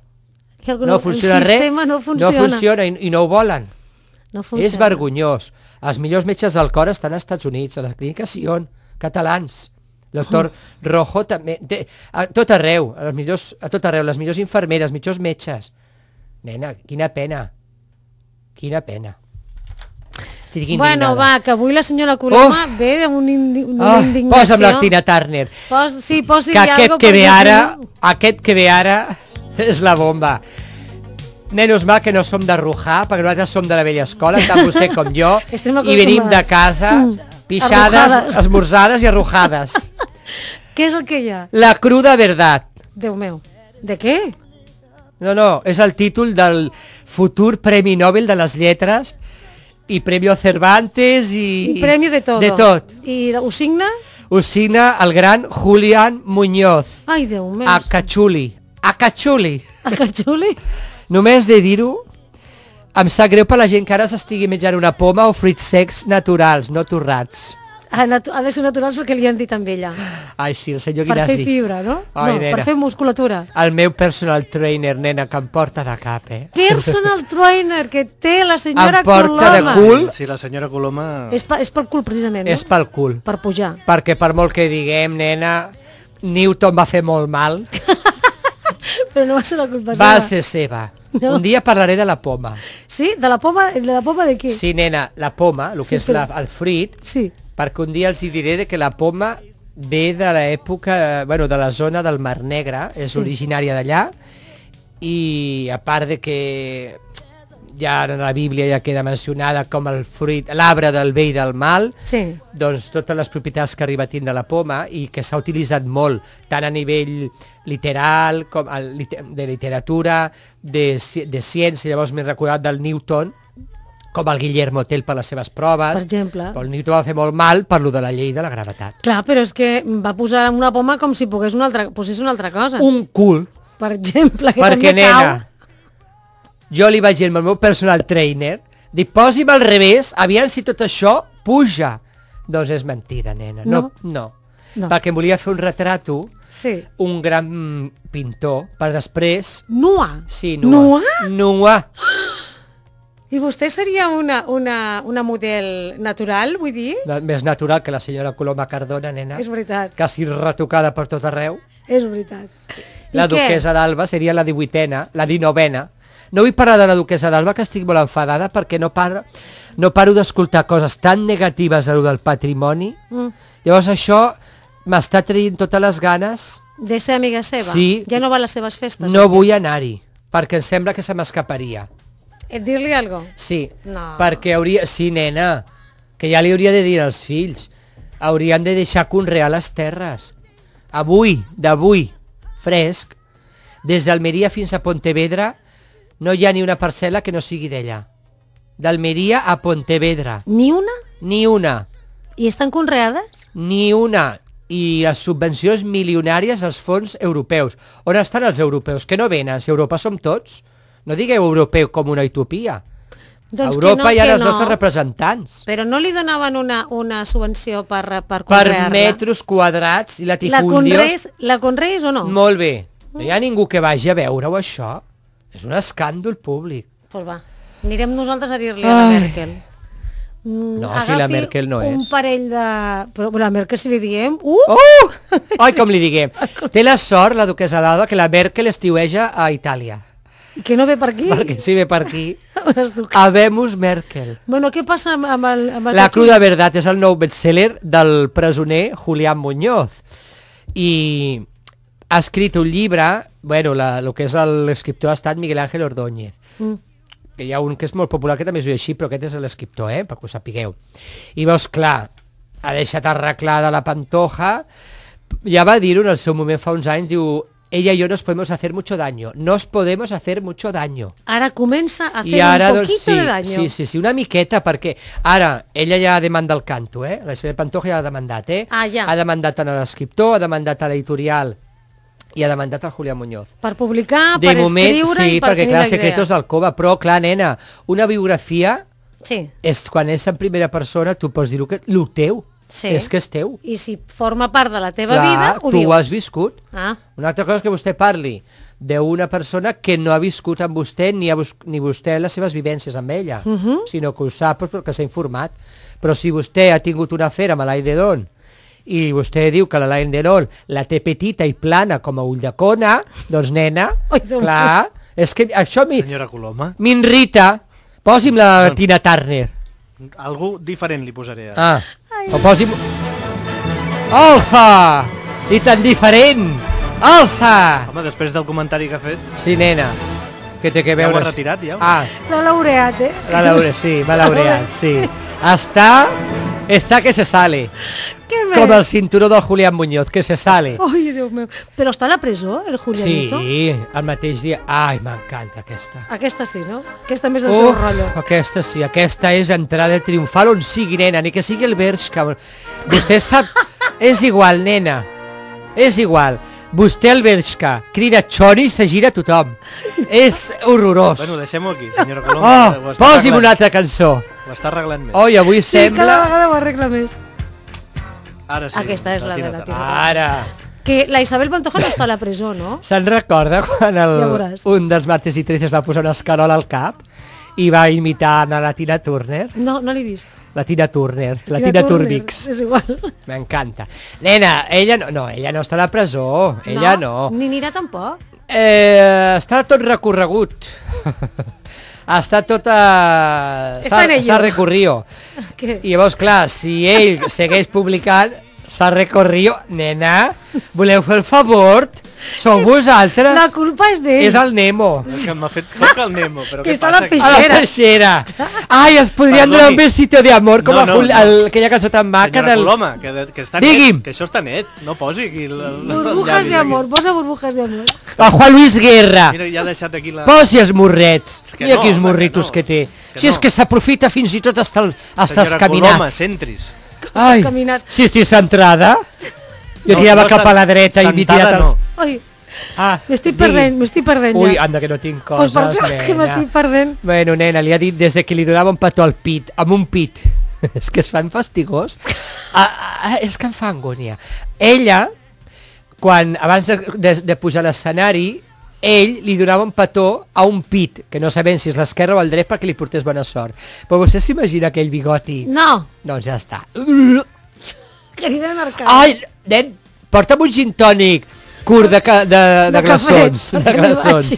que el, no funciona el sistema res, no funciona. No funciona i, i no ho volen. No funciona. És vergonyós. Els millors metges del cor estan als Estats Units, a la clínica Sion, catalans. Doctor oh. Rojo també. De, a tot arreu, a, les millors, a tot arreu, les millors infermeres, els millors metges. Nena, quina pena. Quina pena. Estic indignada. Bueno, va, que avui la senyora Coloma oh. ve d'una indi una oh, indignació. Posa'm la Tina Turner. Pos, sí, posi que aquest que ve ara, aquest que ve ara... És la bomba. Nenos, mal que no som de Rujà, perquè nosaltres som de la vella escola, tant vostè com jo, i venim de casa mm. pixades, arrujades. esmorzades i arrojades. què és el que hi ha? La cruda verdad. Déu meu. De què? No, no, és el títol del futur Premi Nobel de les Lletres i Premi Cervantes i... I Premi de tot. De tot. I ho signa? Ho signa el gran Julián Muñoz. Ai, Déu meu. A Cachuli, Acachuli. Acachuli? Només de dir-ho, em sap greu per la gent que ara s'estigui menjant una poma o fruits secs naturals, no torrats. Ha, ah, ha de ser naturals perquè li han dit amb ella. Ai, sí, el senyor Guinasi. Per fer fibra, no? Ai, no nena. per fer musculatura. El meu personal trainer, nena, que em porta de cap, eh? Personal trainer que té la senyora Coloma. Em porta Coloma. de cul. Sí, la senyora Coloma... És, pa, és pel cul, precisament, no? És pel cul. Per pujar. Perquè per molt que diguem, nena, Newton va fer molt mal. Però no va ser la culpa seva. Va ser seva. No. Un dia parlaré de la poma. Sí? De la poma de, la poma de qui? Sí, nena, la poma, el que sí, és però... la, el fruit, sí. perquè un dia els hi diré de que la poma ve de l'època, eh, bueno, de la zona del Mar Negre, és sí. originària d'allà, i a part de que ja en la Bíblia ja queda mencionada com el fruit, l'arbre del bé i del mal, sí. doncs totes les propietats que arriba a tindre la poma i que s'ha utilitzat molt, tant a nivell literal, com a, de literatura, de, de ciència, llavors m'he recordat del Newton, com el Guillermo Tell per les seves proves. Per exemple. Però el Newton va fer molt mal per lo de la llei de la gravetat. Clar, però és que va posar una poma com si pogués una altra, posés una altra cosa. Un cul. Per exemple, que perquè, també nena, cau jo li vaig dir al meu personal trainer, dic, posi'm al revés, aviam si tot això puja. Doncs és mentida, nena. No, no. no. no. Perquè em volia fer un retrato, sí. un gran mm, pintor, per després... Nua? Sí, nua. Nua? Nua. I vostè seria una, una, una model natural, vull dir? Més natural que la senyora Coloma Cardona, nena. És veritat. Quasi retocada per tot arreu. És veritat. La I duquesa d'Alba seria la 18a, la 19a, no vull parlar de la duquesa d'Alba, que estic molt enfadada, perquè no, par no paro d'escoltar coses tan negatives a lo del patrimoni. Mm. Llavors això m'està traient totes les ganes... De ser amiga seva? Sí. Ja no va a les seves festes? No vull anar-hi, perquè em sembla que se m'escaparia. Et eh, dir-li alguna cosa? Sí, no. perquè hauria... Sí, nena, que ja li hauria de dir als fills. Haurien de deixar conrear les terres. Avui, d'avui, fresc, des d'Almeria fins a Pontevedra no hi ha ni una parcel·la que no sigui d'ella. D'Almeria a Pontevedra. Ni una? Ni una. I estan conreades? Ni una. I les subvencions milionàries als fons europeus. On estan els europeus? Que no venen. Si Europa som tots. No digueu europeu com una utopia. Doncs Europa que no, hi ha els no. nostres representants. Però no li donaven una, una subvenció per, per conrear-la? Per metres quadrats i latifundio. La conreis, la conreis o no? Molt bé. No hi ha ningú que vagi a veure-ho, això? És un escàndol públic. Doncs pues va, anirem nosaltres a dir-li a la Merkel. Mm, no, Agafi si la Merkel no un és. un parell de... Però la Merkel si li diem... Uh! Oh! Ai, com li diguem. Té la sort, la duquesa d'Alba, que la Merkel estiueja a Itàlia. I que no ve per aquí? Perquè si ve per aquí... Habemus Merkel. Bueno, què passa amb, amb el... Amb el la cruda veritat verdad és el nou bestseller del presoner Julián Muñoz. I ha escrit un llibre, bueno, la, el que és l'escriptor ha estat Miguel Ángel Ordóñez. Mm que hi ha un que és molt popular que també és així, però aquest és l'escriptor, eh? perquè ho sapigueu. I veus, clar, ha deixat arreglada la pantoja, ja va dir-ho en el seu moment fa uns anys, diu, ella i jo nos podemos hacer mucho daño, nos podemos hacer mucho daño. Ara comença a fer ara, un doncs, poquito doncs, sí, de daño. Sí, sí, sí, una miqueta, perquè ara ella ja demanda el canto, eh? La Xenia Pantoja ja l'ha demandat, eh? Ah, ja. Ha demandat tant a l'escriptor, ha demandat a l'editorial i ha demandat el Julián Muñoz. Per publicar, de per moment, escriure sí, i per perquè, clar, Secretos Cova, però, clar, nena, una biografia sí. és quan és en primera persona, tu pots dir ho que, el teu, Sí. És que és teu. I si forma part de la teva Clar, vida, ho tu diu. ho has viscut. Ah. Una altra cosa és que vostè parli d'una persona que no ha viscut amb vostè ni, ha ni vostè les seves vivències amb ella, uh mhm. -huh. sinó que ho sap perquè s'ha informat. Però si vostè ha tingut una afer amb Don, i vostè diu que la Line Derol la té petita i plana com a cona, doncs nena, Ai, doncs. clar, és que això mi... Senyora Coloma. M'inrita. Posi'm la no. Doncs. Tina Turner. Algú diferent li posaré ara. Ah, Ai. o posi'm... Alça! I tan diferent! Alça! Home, després del comentari que ha fet... Sí, nena que té que veure... Ja ho ha retirat, ja? Ah. L'ha laureat, eh? L'ha laureat, sí, va laureat, sí. Està... Està que se sale. Què més? Com el cinturó del Julián Muñoz, que se sale. Ai, Déu meu. Però està a la presó, el Julianito? Sí, el mateix dia. Ai, m'encanta aquesta. Aquesta sí, no? Aquesta més del uh, seu rotllo. Aquesta sí, aquesta és entrada triomfal on sigui, nena, ni que sigui el Que... Vostè sap... és igual, nena. És igual. Vostè el Bershka, crida Choni, se gira tothom. És horrorós. Bueno, deixem-ho aquí, senyora Coloma. Oh, posi'm una altra cançó. Ho està arreglant més. Oi, avui sí, sembla... Sí, cada vegada ho arregla més. Ara sí. Aquesta és la, la de la tira. Ara. Que la Isabel Pantoja no està a la presó, no? Se'n recorda quan el, ja un dels martes i 13 es va posar una escarola al cap? i va imitar a la Tina Turner. No, no l'he vist. La Tina Turner, la Tina, Tina Turbix. És igual. M'encanta. Nena, ella no, no, ella no està a la presó, ella no. no. Ni anirà tampoc. Eh, està tot recorregut. està tot a... Eh, s'ha recorrido. Okay. I llavors, clar, si ell segueix publicant, s'ha recorrido... Nena, voleu fer el favor? Sou vosaltres? La culpa és d'ell. És el Nemo. Sí. Que m'ha fet poc el Nemo, però que què està passa? Que a la peixera. Ai, es podrien donar un besito de amor, com no, no, a Jul... no. El, aquella cançó tan maca Senyora del... Coloma, que, que, està Digui'm. net, que això està net, no posi aquí... El, la, burbujas de amor, posa burbujas de amor. A Juan Luis Guerra. Mira, ja ha deixat aquí la... Posi els morrets. És que Mira no, quins morritos que, no. que té. Que si no. és que s'aprofita fins i tot hasta, el, hasta els caminats. Coloma, centris. Ai, caminats... si estic centrada... Jo tirava no, cap a la dreta i m'he tirat els... No. Ai, Ah, m'estic perdent, m'estic perdent Ui, ja. Ui, anda, que no tinc coses, pues per nena. que m'estic perdent. Bueno, nena, li ha dit des de que li donava un petó al pit, amb un pit. és que es fan fastigós. Ah, ah, ah, és que em fa angúnia. Ella, quan, abans de, de, de pujar a l'escenari, ell li donava un petó a un pit, que no sabem si és l'esquerra o el dret perquè li portés bona sort. Però vostè s'imagina aquell bigoti? No. Doncs ja està. Querida Mercat. Ai, nen, porta'm un gin tònic curt de, de, de, de glaçons. De glaçons.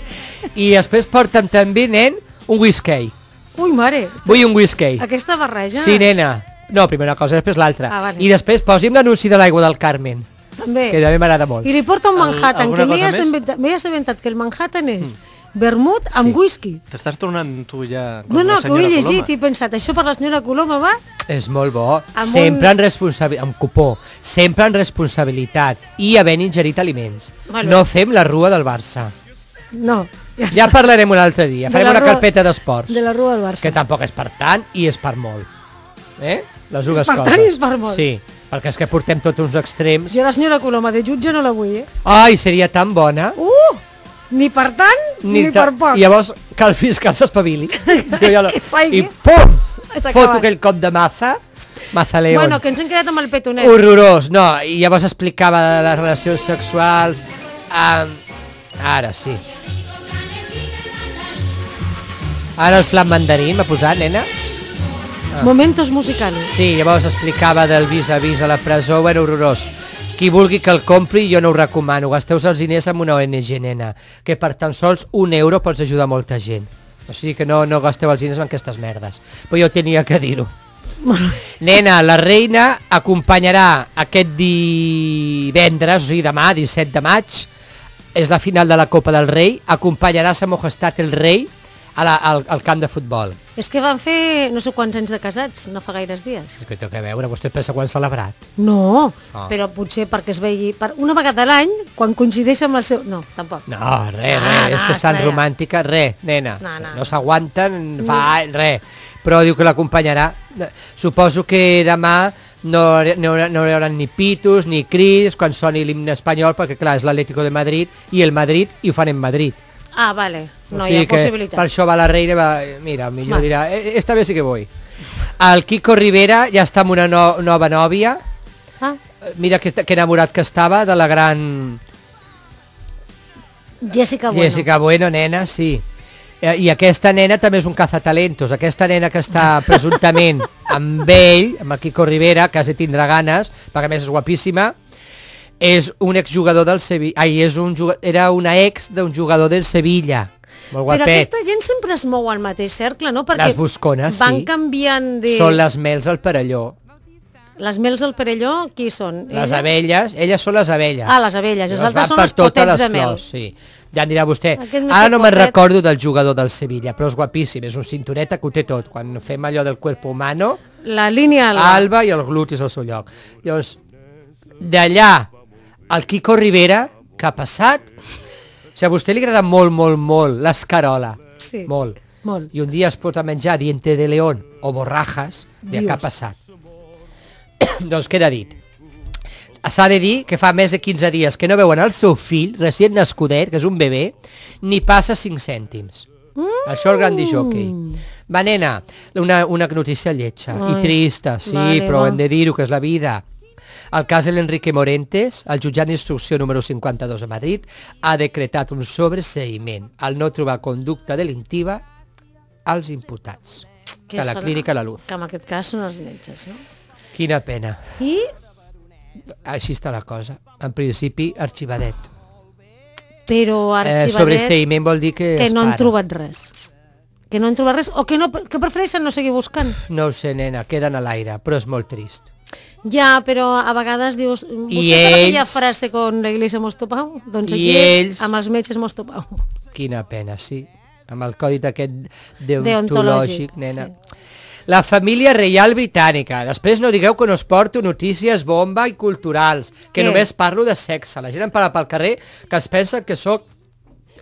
I després porta'm també, nen, un whisky. Ui, mare. Vull un whisky. Aquesta barreja? Sí, nena. No, primera cosa, després l'altra. Ah, vale. I després posi'm l'anunci de l'aigua del Carmen també. Que també m'agrada molt. I li porta un Manhattan, El, que m'he assabentat, assabentat que el Manhattan és mm. vermut amb sí. whisky. T'estàs tornant tu ja... No, no, que ho he llegit Coloma. i he pensat, això per la senyora Coloma va... És molt bo, amb sempre un... en responsabilitat, amb cupó, sempre en responsabilitat i havent ingerit aliments. Vale. no fem la rua del Barça. No. Ja, ja parlarem un altre dia, farem una rua, carpeta d'esports. De la rua del Barça. Que tampoc és per tant i és per molt. Eh? Les dues coses. Per tant i és per molt. Sí. Perquè és que portem tots uns extrems. Jo la senyora Coloma de jutge no la vull, eh? Ai, seria tan bona. Uh! Ni per tant, ni, ni ta... per poc. I llavors que el fiscal s'espavili. ja la... I eh? pum! Foto aquell cop de maza. León. Bueno, que ens hem quedat amb el petonet. Horrorós, no. I llavors explicava de les relacions sexuals... Um, ara sí. Ara el flam mandarí m'ha posat, nena. Ah. Momentos musicales. Sí, llavors explicava del vis a vis a la presó, era horrorós. Qui vulgui que el compri, jo no ho recomano. gasteu els diners amb una ONG, nena, que per tan sols un euro pots ajudar molta gent. O sigui que no, no gasteu els diners en aquestes merdes. Però jo tenia que dir-ho. Nena, la reina acompanyarà aquest divendres, o sigui demà, 17 de maig, és la final de la Copa del Rei, acompanyarà sa majestat el rei a la, al, al camp de futbol. És que van fer no sé quants anys de casats, no fa gaires dies. És que té a veure, vostè pensa quan celebrat. No, oh. però potser perquè es vegi... Per una vegada a l'any, quan coincideix amb el seu... No, tampoc. No, res, res, ah, no, és que és tan romàntica, re, nena. No, no, no s'aguanten, mm. fa no. re. Però diu que l'acompanyarà. Suposo que demà no, no, no hi haurà ni pitos ni cris quan soni l'himne espanyol perquè clar, és l'Atlético de Madrid i el Madrid i ho fan en Madrid Ah, vale. No o sigui hi ha possibilitat. Per això va la Reina, va, eh, mira, millor vale. dirà, eh, eh, esta vez sí que voy. El Quico Rivera ja està amb una no, nova nòvia. Ah. Mira que, que enamorat que estava de la gran... Jessica Bueno. Jessica Bueno, nena, sí. I aquesta nena també és un cazatalentos. Aquesta nena que està presumptament amb ell, amb el Quico Rivera, quasi tindrà ganes, perquè a més és guapíssima, és un exjugador del Sevilla, ai, és un era una ex d'un jugador del Sevilla. Molt guapet. Però aquesta gent sempre es mou al mateix cercle, no? Perquè les buscones, van sí. canviant de... Són les mels al Perelló. Les mels del Perelló, qui són? Elles? Les abelles, elles són les abelles. Ah, les abelles, les altres són els potets de mel. Flors, sí. Ja em dirà vostè, ara no me'n recordo del jugador del Sevilla, però és guapíssim, és un cintureta que ho té tot. Quan fem allò del cuerpo humano... La línia alba. Alba i el glut és el seu lloc. Llavors, d'allà el Quico Rivera, que ha passat... O sigui, a vostè li agrada molt, molt, molt l'escarola. Sí. Molt. Molt. I un dia es pot menjar diente de león o borrajas de què ha passat. doncs queda dit. S'ha de dir que fa més de 15 dies que no veuen el seu fill, recient nascudet, que és un bebè, ni passa 5 cèntims. Mm. Això el gran disjockey. Va, nena, una, una notícia lletja Ai. i trista, sí, vale, però va. hem de dir-ho, que és la vida. El cas de l'Enrique Morentes, el jutjat d'instrucció número 52 a Madrid, ha decretat un sobreseïment al no trobar conducta delictiva als imputats que de la clínica La Luz. Que en aquest cas són els metges, no? Quina pena. I? Així està la cosa. En principi, arxivadet. Però eh, arxivadet... Eh, sobreseïment vol dir que... Que no han trobat res que no han trobat res o que, no, que prefereixen no seguir buscant. No ho sé, nena, queden a l'aire, però és molt trist. Ja, però a vegades dius... Mm, vostè doncs I ells... aquella frase con la iglesia mos topau? Doncs aquí, ells... amb els metges mos topau. Quina pena, sí. Amb el codi aquest deontològic, nena. Sí. La família reial britànica. Després no digueu que no es porto notícies bomba i culturals, que Què? només parlo de sexe. La gent em para pel carrer que es pensa que sóc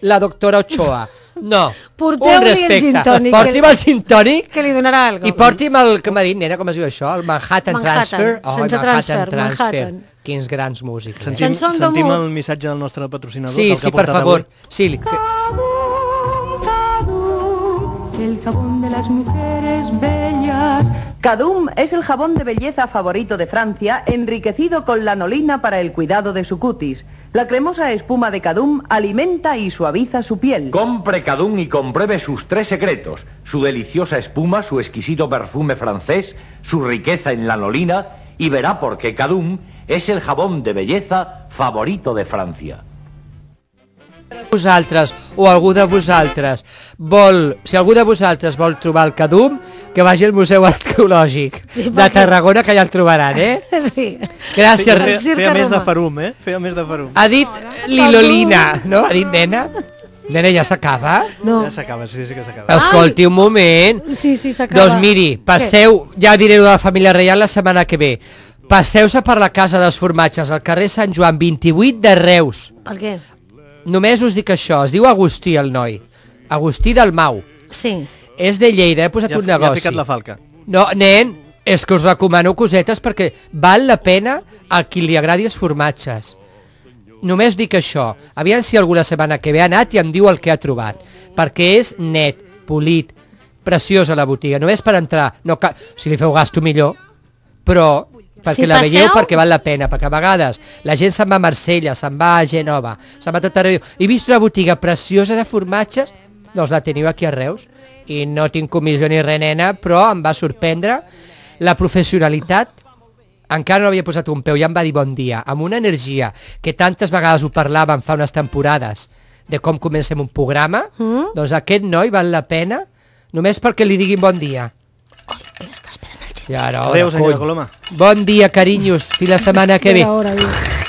la doctora Ochoa. No. Porteu-li el gin tònic. Porti'm el gin tònic. Que li donarà alguna I porti'm el, que m'ha dit, nena, com es diu això? El Manhattan, Manhattan. Transfer. Oh, Sense Manhattan transfer, transfer. Quins grans músics. Sentim, eh? sentim el missatge del nostre patrocinador. Sí, sí, per favor. Avui. Sí, li... Cadum, cadum, el jabón de las mujeres bellas. Cadum es el jabón de belleza favorito de Francia, enriquecido con lanolina para el cuidado de su cutis. La cremosa espuma de Cadum alimenta y suaviza su piel. Compre Cadum y compruebe sus tres secretos. Su deliciosa espuma, su exquisito perfume francés, su riqueza en lanolina y verá por qué Cadum es el jabón de belleza favorito de Francia. vosaltres o algú de vosaltres vol, si algú de vosaltres vol trobar el Cadum, que vagi al Museu Arqueològic sí, de Tarragona, que ja el trobaran, eh? Sí. Gràcies. Feia, feia, feia més de farum, eh? Feia més de farum. Ha dit Lilolina, no? Ha dit nena? Nena, ja s'acaba? No. Ja s'acaba, sí, sí que s'acaba. Escolti, un moment. Sí, sí, s'acaba. Doncs miri, passeu, ja diré de la família reial la setmana que ve, passeu-se per la Casa dels Formatges, al carrer Sant Joan 28 de Reus. Per què? Només us dic això, es diu Agustí el noi. Agustí del Mau. Sí. És de Lleida, he posat ja, un negoci. Ja ha ficat la falca. No, nen, és que us recomano cosetes perquè val la pena a qui li agradi els formatges. Només dic això. Aviam si alguna setmana que ve ha anat i em diu el que ha trobat. Perquè és net, polit, preciosa la botiga. Només per entrar. No cal... Si li feu gasto millor. Però perquè si la passeu... veieu perquè val la pena, perquè a vegades la gent se'n va a Marsella, se'n va a Genova, se'n va a tot arreu. He vist una botiga preciosa de formatges, doncs la teniu aquí a Reus, i no tinc comissió ni res, nena, però em va sorprendre la professionalitat encara no havia posat un peu, ja em va dir bon dia, amb una energia que tantes vegades ho parlaven fa unes temporades de com comencem un programa, mm? doncs aquest noi val la pena només perquè li diguin bon dia. Ai, Buen día, cariños y la semana que ve.